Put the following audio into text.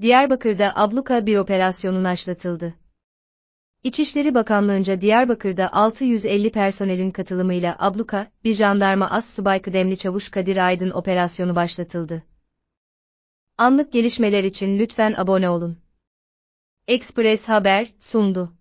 Diyarbakır'da abluka bir operasyonun başlatıldı. İçişleri Bakanlığı'nca Diyarbakır'da 650 personelin katılımıyla abluka, bir jandarma as subay kıdemli çavuş Kadir Aydın operasyonu başlatıldı. Anlık gelişmeler için lütfen abone olun. Express Haber sundu.